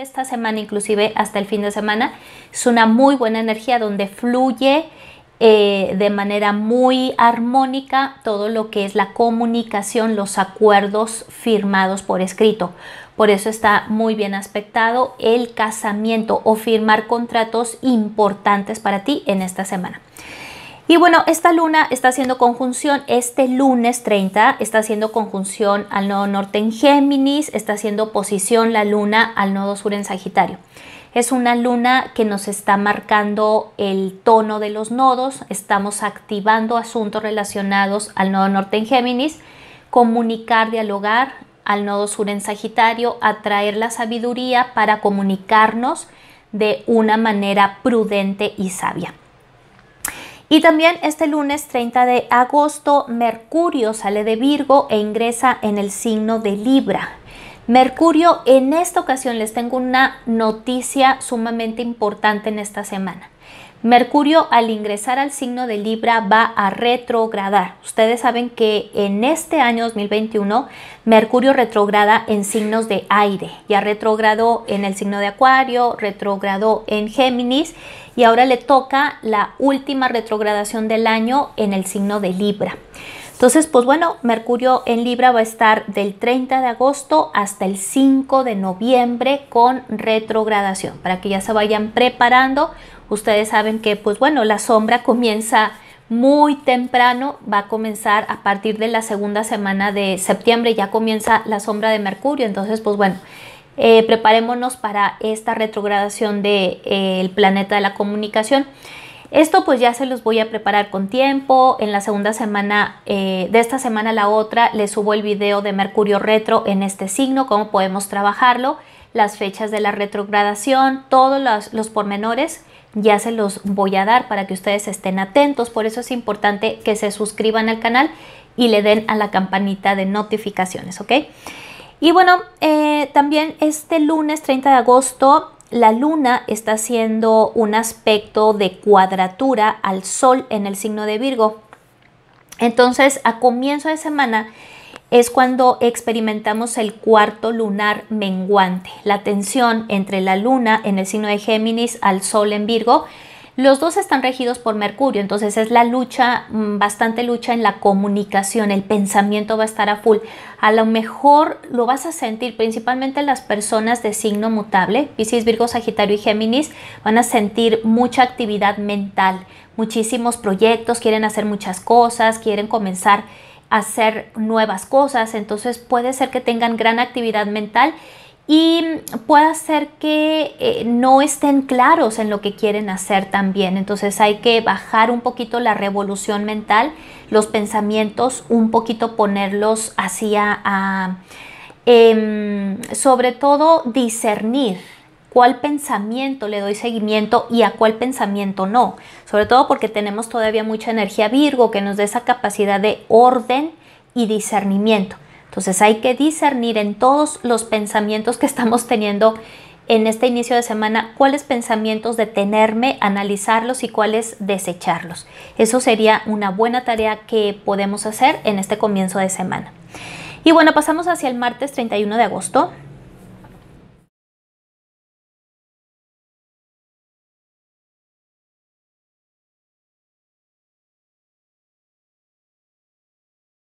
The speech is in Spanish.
esta semana, inclusive hasta el fin de semana, es una muy buena energía donde fluye eh, de manera muy armónica todo lo que es la comunicación, los acuerdos firmados por escrito. Por eso está muy bien aspectado el casamiento o firmar contratos importantes para ti en esta semana. Y bueno, esta luna está haciendo conjunción este lunes 30, está haciendo conjunción al nodo norte en Géminis, está haciendo posición la luna al nodo sur en Sagitario. Es una luna que nos está marcando el tono de los nodos, estamos activando asuntos relacionados al nodo norte en Géminis, comunicar, dialogar al nodo sur en Sagitario, atraer la sabiduría para comunicarnos de una manera prudente y sabia. Y también este lunes 30 de agosto, Mercurio sale de Virgo e ingresa en el signo de Libra. Mercurio, en esta ocasión les tengo una noticia sumamente importante en esta semana. Mercurio al ingresar al signo de Libra va a retrogradar. Ustedes saben que en este año 2021 Mercurio retrograda en signos de aire. Ya retrogradó en el signo de Acuario, retrogradó en Géminis y ahora le toca la última retrogradación del año en el signo de Libra. Entonces, pues bueno, Mercurio en Libra va a estar del 30 de agosto hasta el 5 de noviembre con retrogradación, para que ya se vayan preparando ustedes saben que, pues bueno, la sombra comienza muy temprano, va a comenzar a partir de la segunda semana de septiembre, ya comienza la sombra de Mercurio, entonces, pues bueno, eh, preparémonos para esta retrogradación del eh, planeta de la comunicación. Esto pues ya se los voy a preparar con tiempo. En la segunda semana, eh, de esta semana a la otra, les subo el video de Mercurio Retro en este signo, cómo podemos trabajarlo las fechas de la retrogradación, todos los, pormenores ya se los voy a dar para que ustedes estén atentos. Por eso es importante que se suscriban al canal y le den a la campanita de notificaciones, ¿ok? Y bueno, eh, también este lunes 30 de agosto la luna está haciendo un aspecto de cuadratura al sol en el signo de Virgo. Entonces, a comienzo de semana es cuando experimentamos el cuarto lunar menguante, la tensión entre la luna en el signo de Géminis al sol en Virgo. Los dos están regidos por Mercurio, entonces es la lucha, mm, bastante lucha en la comunicación, el pensamiento va a estar a full. A lo mejor lo vas a sentir, principalmente las personas de signo mutable, Pisces, Virgo, Sagitario y Géminis, van a sentir mucha actividad mental, muchísimos proyectos, quieren hacer muchas cosas, quieren comenzar hacer nuevas cosas, entonces puede ser que tengan gran actividad mental y puede ser que eh, no estén claros en lo que quieren hacer también. Entonces hay que bajar un poquito la revolución mental, los pensamientos, un poquito ponerlos hacia, a, em, sobre todo, discernir cuál pensamiento le doy seguimiento y a cuál pensamiento no. Sobre todo porque tenemos todavía mucha energía Virgo que nos da esa capacidad de orden y discernimiento. Entonces hay que discernir en todos los pensamientos que estamos teniendo en este inicio de semana cuáles pensamientos detenerme, analizarlos y cuáles desecharlos. Eso sería una buena tarea que podemos hacer en este comienzo de semana. Y bueno, pasamos hacia el martes 31 de agosto.